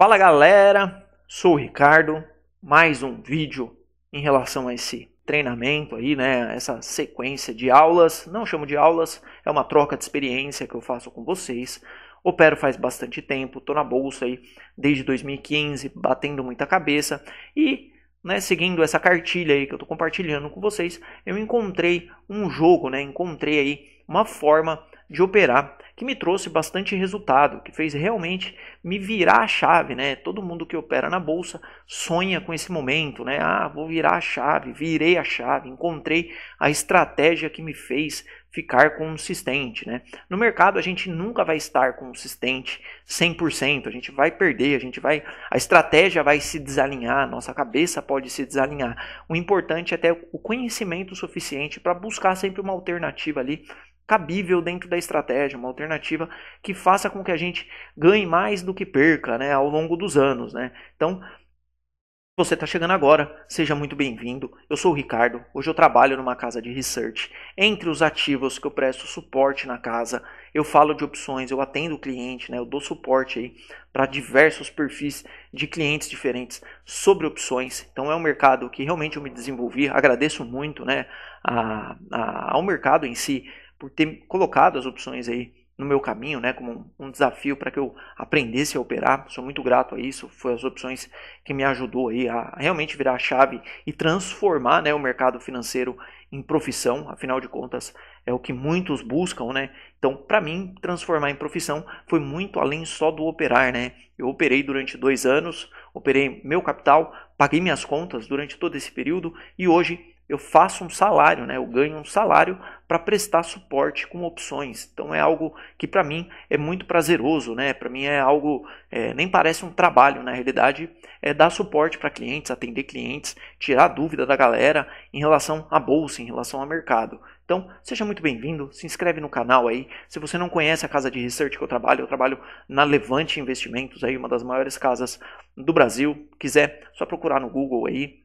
Fala galera, sou o Ricardo, mais um vídeo em relação a esse treinamento aí, né, essa sequência de aulas, não chamo de aulas, é uma troca de experiência que eu faço com vocês. Opero faz bastante tempo, tô na bolsa aí desde 2015, batendo muita cabeça e né, seguindo essa cartilha aí que eu estou compartilhando com vocês, eu encontrei um jogo, né, encontrei aí uma forma de operar que me trouxe bastante resultado, que fez realmente me virar a chave, né? Todo mundo que opera na bolsa sonha com esse momento, né? Ah, vou virar a chave, virei a chave, encontrei a estratégia que me fez ficar consistente, né? No mercado a gente nunca vai estar consistente 100%, a gente vai perder, a gente vai a estratégia vai se desalinhar, nossa cabeça pode se desalinhar. O importante é ter o conhecimento suficiente para buscar sempre uma alternativa ali cabível dentro da estratégia, uma alternativa que faça com que a gente ganhe mais do que perca né, ao longo dos anos. Né? Então, se você está chegando agora, seja muito bem-vindo. Eu sou o Ricardo, hoje eu trabalho numa casa de research. Entre os ativos que eu presto suporte na casa, eu falo de opções, eu atendo o cliente, né, eu dou suporte aí para diversos perfis de clientes diferentes sobre opções. Então é um mercado que realmente eu me desenvolvi, agradeço muito né, a, a, ao mercado em si por ter colocado as opções aí no meu caminho, né, como um, desafio para que eu aprendesse a operar. Sou muito grato a isso. Foi as opções que me ajudou aí a realmente virar a chave e transformar, né, o mercado financeiro em profissão. Afinal de contas, é o que muitos buscam, né? Então, para mim, transformar em profissão foi muito além só do operar, né? Eu operei durante dois anos, operei meu capital, paguei minhas contas durante todo esse período e hoje eu faço um salário, né? eu ganho um salário para prestar suporte com opções. Então é algo que para mim é muito prazeroso, né? para mim é algo, é, nem parece um trabalho, na realidade é dar suporte para clientes, atender clientes, tirar dúvida da galera em relação à bolsa, em relação ao mercado. Então, seja muito bem-vindo, se inscreve no canal aí. Se você não conhece a casa de research que eu trabalho, eu trabalho na Levante Investimentos, aí uma das maiores casas do Brasil. Quiser, só procurar no Google aí,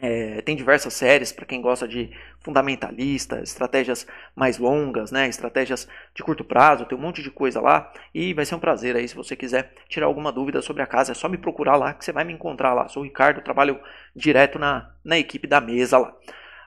é, tem diversas séries para quem gosta de fundamentalista, estratégias mais longas, né, estratégias de curto prazo, tem um monte de coisa lá e vai ser um prazer aí se você quiser tirar alguma dúvida sobre a casa, é só me procurar lá que você vai me encontrar lá. Sou o Ricardo, trabalho direto na, na equipe da mesa lá.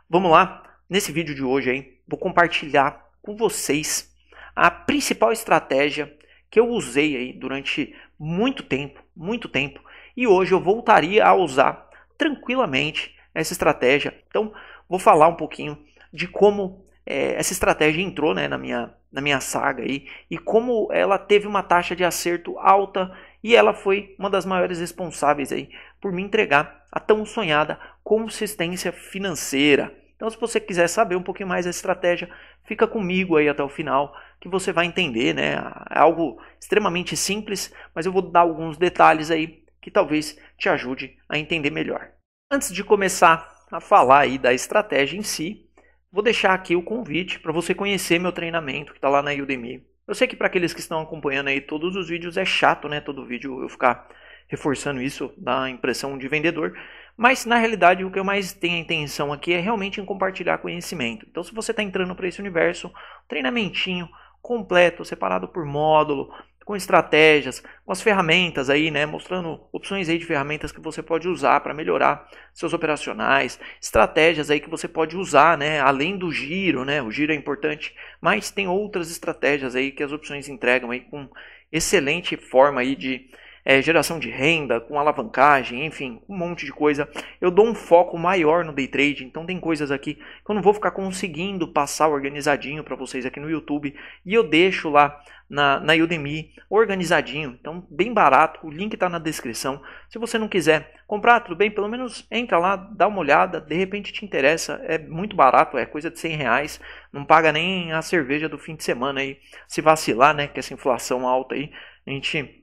Vamos lá, nesse vídeo de hoje aí, vou compartilhar com vocês a principal estratégia que eu usei aí durante muito tempo, muito tempo, e hoje eu voltaria a usar tranquilamente essa estratégia. Então, vou falar um pouquinho de como é, essa estratégia entrou né, na, minha, na minha saga aí, e como ela teve uma taxa de acerto alta e ela foi uma das maiores responsáveis aí por me entregar a tão sonhada consistência financeira. Então, se você quiser saber um pouquinho mais da estratégia, fica comigo aí até o final, que você vai entender, né? É algo extremamente simples, mas eu vou dar alguns detalhes aí que talvez te ajude a entender melhor. Antes de começar a falar aí da estratégia em si, vou deixar aqui o convite para você conhecer meu treinamento que está lá na Udemy. Eu sei que para aqueles que estão acompanhando aí todos os vídeos é chato, né? Todo vídeo eu ficar reforçando isso, dá a impressão de vendedor. Mas na realidade, o que eu mais tenho a intenção aqui é realmente em compartilhar conhecimento. Então, se você está entrando para esse universo, treinamentinho completo, separado por módulo, com estratégias, com as ferramentas aí, né, mostrando opções aí de ferramentas que você pode usar para melhorar seus operacionais, estratégias aí que você pode usar, né, além do giro, né, o giro é importante, mas tem outras estratégias aí que as opções entregam aí com excelente forma aí de é, geração de renda, com alavancagem, enfim, um monte de coisa. Eu dou um foco maior no day trade, então tem coisas aqui que eu não vou ficar conseguindo passar organizadinho para vocês aqui no YouTube e eu deixo lá na, na Udemy organizadinho, então bem barato. O link está na descrição. Se você não quiser comprar, tudo bem, pelo menos entra lá, dá uma olhada, de repente te interessa, é muito barato, é coisa de 100 reais, não paga nem a cerveja do fim de semana aí, se vacilar, né, que essa inflação alta aí, a gente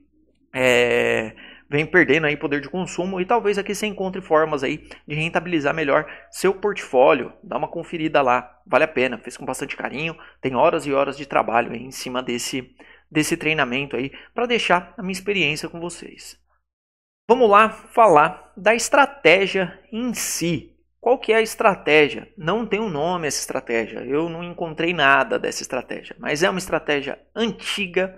é, vem perdendo aí poder de consumo e talvez aqui você encontre formas aí de rentabilizar melhor seu portfólio. Dá uma conferida lá, vale a pena. fez com bastante carinho, tem horas e horas de trabalho aí em cima desse desse treinamento aí para deixar a minha experiência com vocês. Vamos lá falar da estratégia em si. Qual que é a estratégia? Não tem um nome essa estratégia. Eu não encontrei nada dessa estratégia, mas é uma estratégia antiga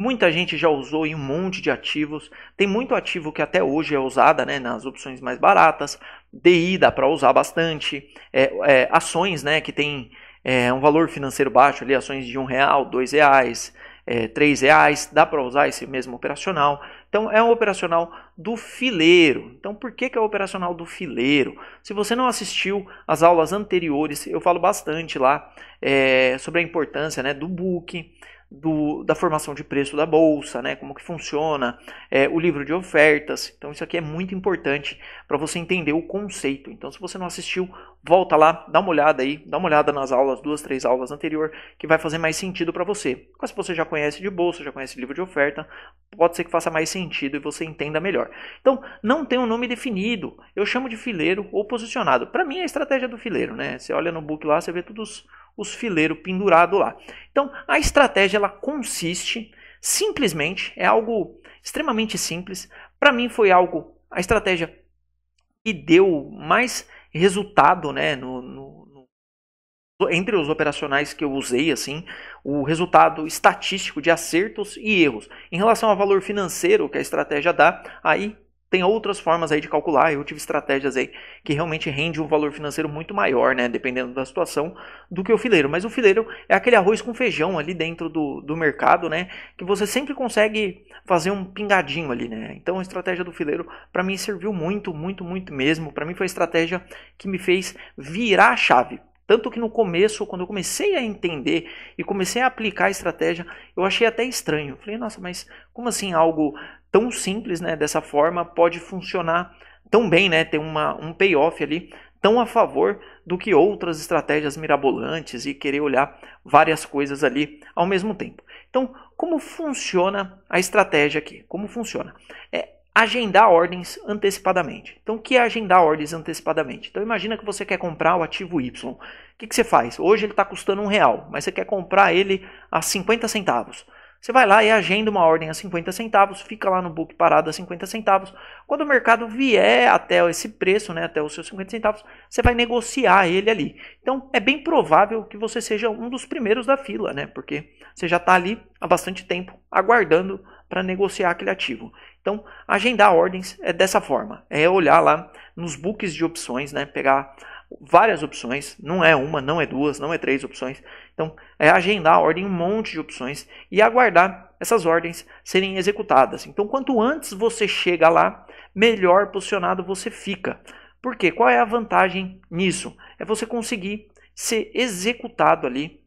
Muita gente já usou em um monte de ativos. Tem muito ativo que até hoje é usada né, nas opções mais baratas. DI dá para usar bastante. É, é, ações né, que tem é, um valor financeiro baixo, ali, ações de um real, dois reais, é, três reais, dá para usar esse mesmo operacional. Então é um operacional do fileiro. Então por que, que é o operacional do fileiro? Se você não assistiu às aulas anteriores, eu falo bastante lá é, sobre a importância né, do book, do, da formação de preço da bolsa, né? Como que funciona é, o livro de ofertas. Então isso aqui é muito importante para você entender o conceito. Então se você não assistiu, volta lá, dá uma olhada aí, dá uma olhada nas aulas, duas, três aulas anterior, que vai fazer mais sentido para você. Mas se você já conhece de bolsa, já conhece livro de oferta, pode ser que faça mais sentido e você entenda melhor. Então, não tem um nome definido. Eu chamo de fileiro ou posicionado. Para mim é a estratégia do fileiro, né? Você olha no book lá, você vê todos os fileiros pendurados lá. Então, a estratégia ela consiste simplesmente, é algo extremamente simples. Para mim foi algo a estratégia que deu mais resultado, né, no, no, no, entre os operacionais que eu usei, assim, o resultado estatístico de acertos e erros. Em relação ao valor financeiro que a estratégia dá, aí tem outras formas aí de calcular. Eu tive estratégias aí que realmente rende um valor financeiro muito maior, né? Dependendo da situação, do que o fileiro. Mas o fileiro é aquele arroz com feijão ali dentro do, do mercado, né? Que você sempre consegue fazer um pingadinho ali, né? Então a estratégia do fileiro para mim serviu muito, muito, muito mesmo. Para mim foi a estratégia que me fez virar a chave. Tanto que no começo, quando eu comecei a entender e comecei a aplicar a estratégia, eu achei até estranho. Falei, nossa, mas como assim algo tão simples, né, dessa forma, pode funcionar tão bem, né, ter uma, um payoff ali tão a favor do que outras estratégias mirabolantes e querer olhar várias coisas ali ao mesmo tempo. Então, como funciona a estratégia aqui? Como funciona? É agendar ordens antecipadamente. Então, o que é agendar ordens antecipadamente? Então, imagina que você quer comprar o ativo Y. O que, que você faz? Hoje ele está custando um real, mas você quer comprar ele a 50 centavos. Você vai lá e agenda uma ordem a 50 centavos, fica lá no book parado a 50 centavos. Quando o mercado vier até esse preço, né, até os seus 50 centavos, você vai negociar ele ali. Então é bem provável que você seja um dos primeiros da fila, né? Porque você já está ali há bastante tempo aguardando para negociar aquele ativo. Então, agendar ordens é dessa forma, é olhar lá nos books de opções, né, pegar várias opções, não é uma, não é duas, não é três opções. Então, é agendar a ordem um monte de opções e aguardar essas ordens serem executadas. Então, quanto antes você chega lá, melhor posicionado você fica. Por quê? Qual é a vantagem nisso? É você conseguir ser executado ali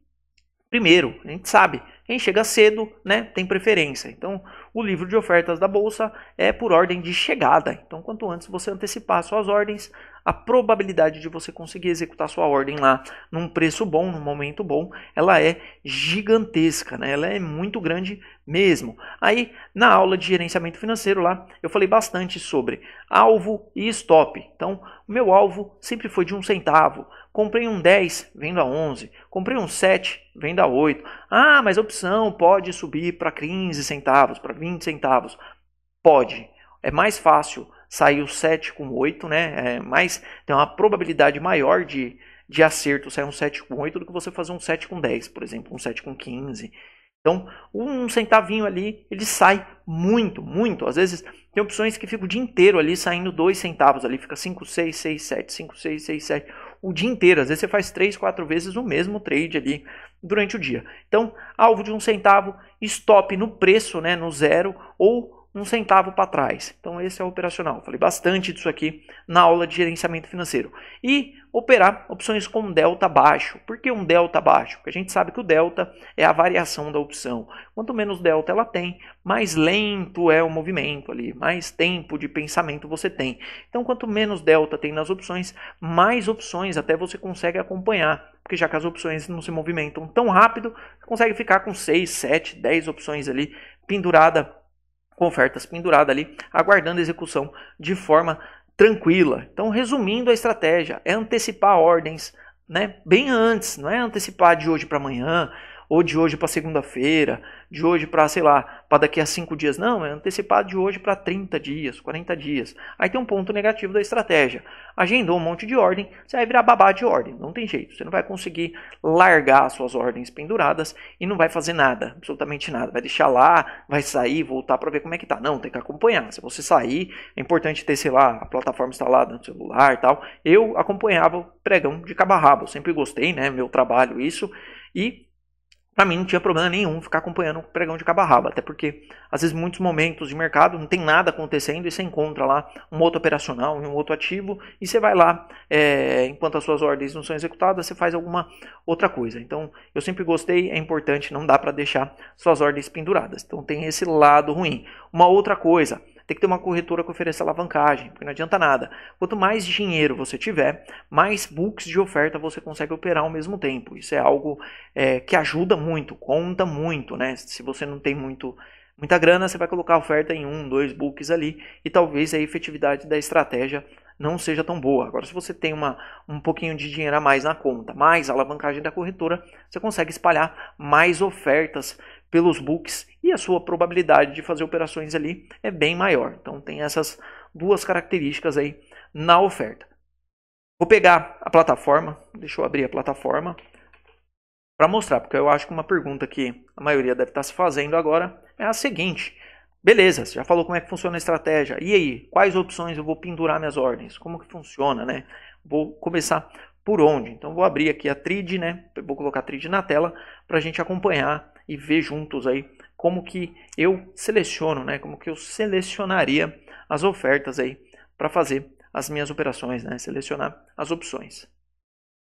primeiro. A gente sabe, quem chega cedo, né, tem preferência. Então, o livro de ofertas da bolsa é por ordem de chegada. Então, quanto antes você antecipar suas ordens, a probabilidade de você conseguir executar sua ordem lá num preço bom, num momento bom, ela é gigantesca, né? ela é muito grande mesmo. Aí, na aula de gerenciamento financeiro lá, eu falei bastante sobre alvo e stop. Então, o meu alvo sempre foi de um centavo. Comprei um 10, vendo a 11. Comprei um 7, vendo a 8. Ah, mas a opção pode subir para 15 centavos, para 20 centavos. Pode. É mais fácil saiu 7 com 8, né? É, mas tem uma probabilidade maior de, de acerto sair um 7 com 8 do que você fazer um 7 com 10, por exemplo, um 7 com 15. Então, um centavinho ali, ele sai muito, muito. Às vezes tem opções que fica o dia inteiro ali saindo dois centavos ali, fica 5, 6, 6, 7, 5, 6, 6, 7, o dia inteiro. Às vezes você faz três, quatro vezes o mesmo trade ali durante o dia. Então, alvo de um centavo, stop no preço, né, no zero, ou um centavo para trás. Então esse é o operacional. Falei bastante disso aqui na aula de gerenciamento financeiro. E operar opções com delta baixo. Por que um delta baixo? Porque a gente sabe que o delta é a variação da opção. Quanto menos delta ela tem, mais lento é o movimento ali, mais tempo de pensamento você tem. Então quanto menos delta tem nas opções, mais opções até você consegue acompanhar. Porque já que as opções não se movimentam tão rápido, você consegue ficar com 6, 7, 10 opções ali pendurada com ofertas penduradas ali, aguardando execução de forma tranquila. Então, resumindo a estratégia, é antecipar ordens né, bem antes, não é antecipar de hoje para amanhã, ou de hoje para segunda-feira, de hoje para, sei lá, para daqui a cinco dias. Não, é antecipado de hoje para 30 dias, 40 dias. Aí tem um ponto negativo da estratégia. Agendou um monte de ordem, você vai virar babá de ordem, não tem jeito. Você não vai conseguir largar suas ordens penduradas e não vai fazer nada, absolutamente nada. Vai deixar lá, vai sair, voltar para ver como é que tá. Não, tem que acompanhar. Se você sair, é importante ter, sei lá, a plataforma instalada no celular e tal. Eu acompanhava pregão de cabarrabo, sempre gostei, né, meu trabalho isso. E para mim não tinha problema nenhum ficar acompanhando o pregão de cabarraba, até porque às vezes muitos momentos de mercado não tem nada acontecendo e você encontra lá um outro operacional, um outro ativo e você vai lá, é, enquanto as suas ordens não são executadas, você faz alguma outra coisa. Então eu sempre gostei, é importante, não dá para deixar suas ordens penduradas. Então tem esse lado ruim. Uma outra coisa, tem que ter uma corretora que ofereça alavancagem, porque não adianta nada. Quanto mais dinheiro você tiver, mais books de oferta você consegue operar ao mesmo tempo. Isso é algo é, que ajuda muito, conta muito, né? Se você não tem muito muita grana, você vai colocar oferta em um, dois books ali e talvez a efetividade da estratégia não seja tão boa. Agora, se você tem uma, um pouquinho de dinheiro a mais na conta, mais a alavancagem da corretora, você consegue espalhar mais ofertas pelos books e a sua probabilidade de fazer operações ali é bem maior. Então tem essas duas características aí na oferta. Vou pegar a plataforma, deixa eu abrir a plataforma para mostrar, porque eu acho que uma pergunta que a maioria deve estar se fazendo agora é a seguinte: beleza, você já falou como é que funciona a estratégia. E aí, quais opções eu vou pendurar minhas ordens? Como que funciona, né? Vou começar por onde? Então vou abrir aqui a trid, né? Vou colocar a trid na tela para a gente acompanhar e ver juntos aí como que eu seleciono, né? Como que eu selecionaria as ofertas aí para fazer as minhas operações, né? Selecionar as opções.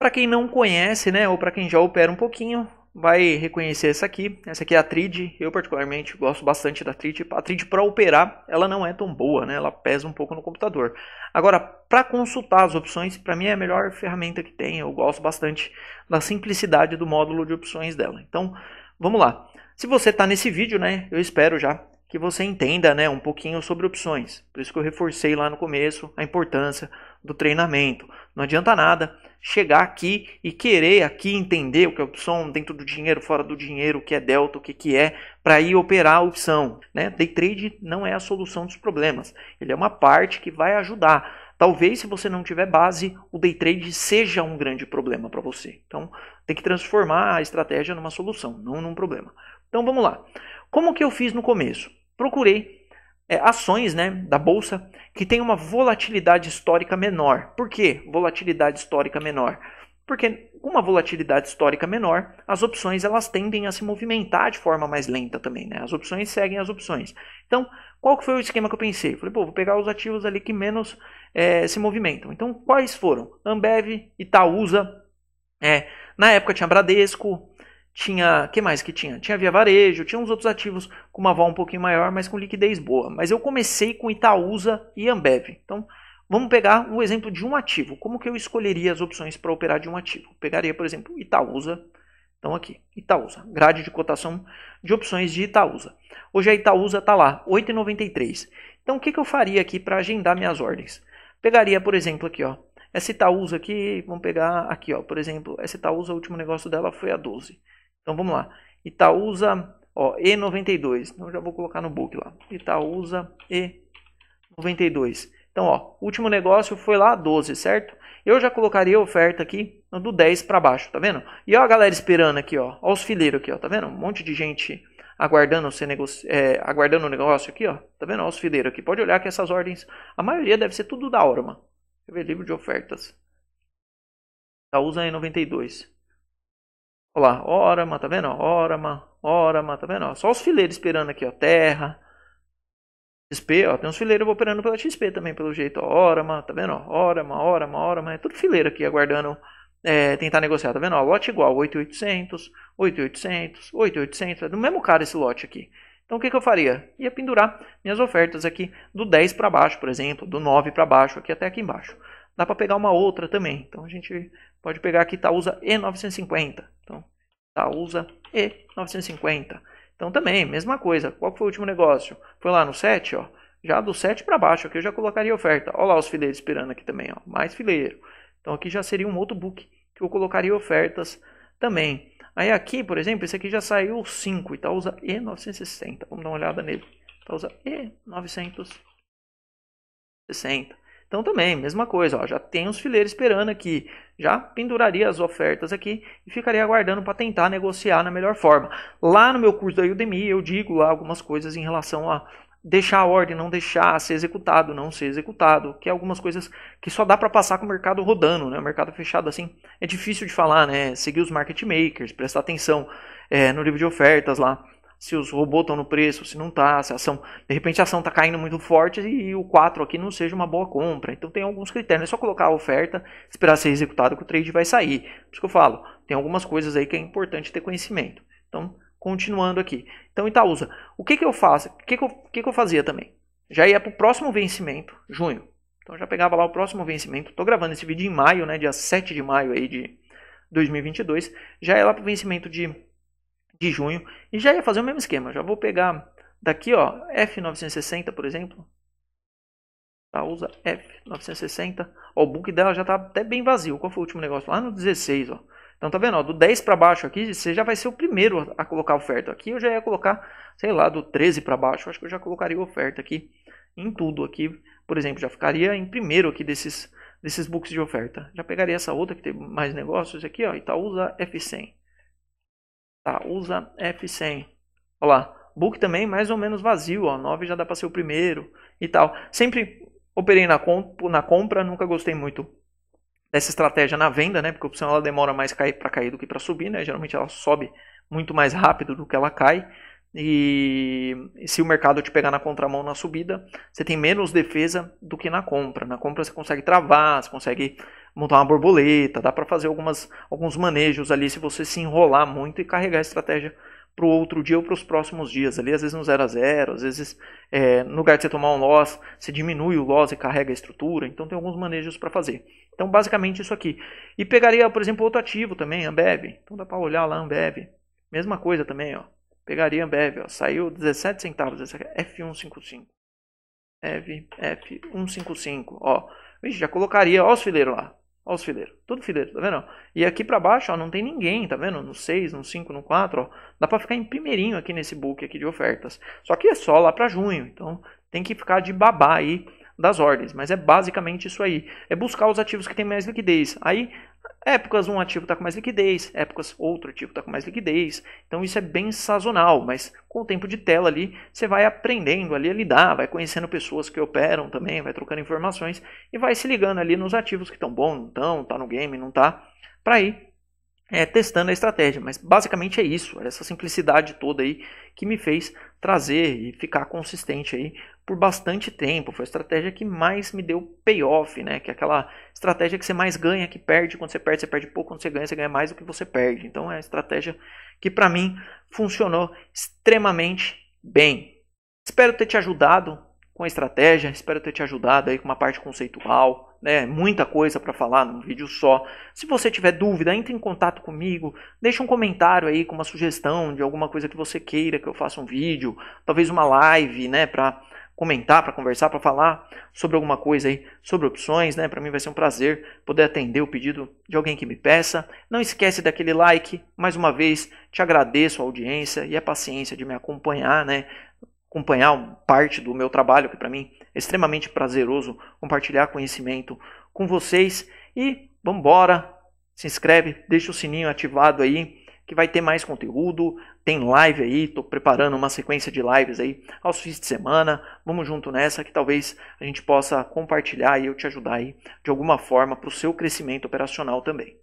Para quem não conhece, né, ou para quem já opera um pouquinho, vai reconhecer essa aqui. Essa aqui é a Trid. Eu particularmente gosto bastante da Trid. A Trid para operar, ela não é tão boa, né? Ela pesa um pouco no computador. Agora, para consultar as opções, para mim é a melhor ferramenta que tem. Eu gosto bastante da simplicidade do módulo de opções dela. Então, vamos lá. Se você está nesse vídeo, né, eu espero já que você entenda né, um pouquinho sobre opções. Por isso que eu reforcei lá no começo a importância do treinamento. Não adianta nada chegar aqui e querer aqui entender o que é opção dentro do dinheiro, fora do dinheiro, o que é delta, o que, que é, para ir operar a opção. Né? Day trade não é a solução dos problemas. Ele é uma parte que vai ajudar. Talvez se você não tiver base, o day trade seja um grande problema para você. Então, tem que transformar a estratégia numa solução, não num problema. Então vamos lá. Como que eu fiz no começo? Procurei é, ações né, da bolsa que tem uma volatilidade histórica menor. Por que volatilidade histórica menor? Porque com uma volatilidade histórica menor, as opções elas tendem a se movimentar de forma mais lenta também, né? As opções seguem as opções. Então, qual que foi o esquema que eu pensei? Falei, pô, vou pegar os ativos ali que menos é, se movimentam. Então, quais foram? Ambev, Itaúsa, é, na época tinha Bradesco, tinha, que mais que tinha? Tinha Via Varejo, tinha uns outros ativos com uma val um pouquinho maior, mas com liquidez boa. Mas eu comecei com Itaúsa e Ambev. Então, vamos pegar um exemplo de um ativo. Como que eu escolheria as opções para operar de um ativo? pegaria, por exemplo, Itaúsa. Então aqui, Itaúsa, grade de cotação de opções de Itaúsa. Hoje a Itaúsa está lá, 8,93. Então o que, que eu faria aqui para agendar minhas ordens? Pegaria, por exemplo, aqui, ó, essa Itaúsa aqui, vamos pegar aqui, ó, por exemplo, essa Itaúsa, o último negócio dela foi a 12. Então vamos lá. Itaúsa, ó, E92. Então já vou colocar no book lá. Itaúsa E92. Então, ó, último negócio foi lá 12, certo? Eu já colocaria a oferta aqui do 10 para baixo, tá vendo? E ó a galera esperando aqui, ó, ó os fileiros aqui, ó, tá vendo? Um monte de gente aguardando, É, aguardando o negócio aqui, ó. Tá vendo? Olha os fileiros aqui. Pode olhar que essas ordens, a maioria deve ser tudo da hora, mano. Deixa eu ver livro de ofertas. Tá usando em 92. Olha lá, Orama, tá vendo? Orama, Orama, tá vendo? Só os fileiros esperando aqui, ó. Terra, XP, ó. Tem uns fileiros operando pela XP também, pelo jeito. Ó, Orama, tá vendo? Orama, Orama, Orama. É tudo fileiro aqui, aguardando é, tentar negociar, tá vendo? Ó, lote igual, 8800, 8800, 8800. É do mesmo cara esse lote aqui. Então o que, que, eu faria? Ia pendurar minhas ofertas aqui do 10 para baixo, por exemplo, do 9 para baixo, aqui até aqui embaixo. Dá para pegar uma outra também. Então a gente Pode pegar aqui Itaúsa E950. Então, Itaúsa E950. Então também, mesma coisa. Qual foi o último negócio? Foi lá no 7, ó. Já do 7 para baixo aqui eu já colocaria oferta. Olha lá os fileiros esperando aqui também, ó. Mais fileiro. Então aqui já seria um outro book que eu colocaria ofertas também. Aí aqui, por exemplo, esse aqui já saiu 5, Itaúsa E960. Vamos dar uma olhada nele. Itaúsa E960. Então também, mesma coisa, ó, já tem os fileiros esperando aqui, já penduraria as ofertas aqui e ficaria aguardando para tentar negociar na melhor forma. Lá no meu curso da Udemy eu digo lá algumas coisas em relação a deixar a ordem, não deixar ser executado, não ser executado, que é algumas coisas que só dá para passar com o mercado rodando, né? O mercado fechado assim é difícil de falar, né? Seguir os market makers, prestar atenção é, no livro de ofertas lá se os robôs estão no preço, se não está, se a ação, de repente a ação está caindo muito forte e o 4 aqui não seja uma boa compra. Então tem alguns critérios, é só colocar a oferta, esperar ser executado que o trade vai sair. Por isso que eu falo, tem algumas coisas aí que é importante ter conhecimento. Então, continuando aqui. Então, Itaúsa, o que, que eu faço? O que, que, eu, o que, que eu fazia também? Já ia para o próximo vencimento, junho. Então já pegava lá o próximo vencimento. Estou gravando esse vídeo em maio, né, dia 7 de maio aí de 2022. Já ia lá para o vencimento de de junho e já ia fazer o mesmo esquema. Já vou pegar daqui, ó, F960, por exemplo. Tá, usa F960. Ó, o book dela já tá até bem vazio. Qual foi o último negócio? Lá no 16, ó. Então tá vendo, ó, do 10 para baixo aqui, você já vai ser o primeiro a colocar oferta. Aqui eu já ia colocar, sei lá, do 13 para baixo, acho que eu já colocaria oferta aqui em tudo aqui. Por exemplo, já ficaria em primeiro aqui desses desses books de oferta. Já pegaria essa outra que tem mais negócios aqui, ó, Itaúsa F100. Tá, usa F100. Olha lá, book também mais ou menos vazio, ó, 9 já dá para ser o primeiro e tal. Sempre operei na, comp na compra, nunca gostei muito dessa estratégia na venda, né? Porque a opção ela demora mais para cair do que para subir, né? Geralmente ela sobe muito mais rápido do que ela cai. E, e se o mercado te pegar na contramão na subida, você tem menos defesa do que na compra. Na compra você consegue travar, você consegue montar uma borboleta, dá para fazer algumas, alguns manejos ali se você se enrolar muito e carregar a estratégia para o outro dia ou para os próximos dias. Ali, às vezes no 0 a 0 às vezes é, no lugar de você tomar um loss, você diminui o loss e carrega a estrutura. Então tem alguns manejos para fazer. Então basicamente isso aqui. E pegaria, por exemplo, outro ativo também, Ambev. Então dá para olhar lá Ambev. Mesma coisa também, ó. Pegaria Ambev, ó, saiu 17 centavos essa F155. É F, F155, ó. Vixe, já colocaria, ó os fileiros lá. Ó os fileiros, tudo fileiro, tá vendo? E aqui pra baixo, ó, não tem ninguém, tá vendo? No 6, no 5, no 4, ó. Dá pra ficar em primeirinho aqui nesse book aqui de ofertas. Só que é só lá pra junho, então tem que ficar de babá aí das ordens, mas é basicamente isso aí. É buscar os ativos que têm mais liquidez. Aí, épocas um ativo está com mais liquidez, épocas outro ativo está com mais liquidez. Então isso é bem sazonal, mas com o tempo de tela ali, você vai aprendendo ali a lidar, vai conhecendo pessoas que operam também, vai trocando informações e vai se ligando ali nos ativos que estão bom, não estão, tá no game, não tá, para ir é, testando a estratégia. Mas basicamente é isso, é essa simplicidade toda aí que me fez trazer e ficar consistente aí por bastante tempo. Foi a estratégia que mais me deu payoff, né? Que é aquela estratégia que você mais ganha, que perde. Quando você perde, você perde pouco. Quando você ganha, você ganha mais do que você perde. Então é a estratégia que para mim funcionou extremamente bem. Espero ter te ajudado com a estratégia. Espero ter te ajudado aí com uma parte conceitual. Né, muita coisa para falar num vídeo só. Se você tiver dúvida, entre em contato comigo, deixa um comentário aí com uma sugestão de alguma coisa que você queira que eu faça um vídeo, talvez uma live, né, para comentar, para conversar, para falar sobre alguma coisa aí, sobre opções, né? Para mim vai ser um prazer poder atender o pedido de alguém que me peça. Não esquece daquele like. Mais uma vez, te agradeço a audiência e a paciência de me acompanhar, né? acompanhar parte do meu trabalho, que para mim é extremamente prazeroso compartilhar conhecimento com vocês. E vamos embora, se inscreve, deixa o sininho ativado aí, que vai ter mais conteúdo, tem live aí, estou preparando uma sequência de lives aí aos fins de semana. Vamos junto nessa que talvez a gente possa compartilhar e eu te ajudar aí de alguma forma para o seu crescimento operacional também.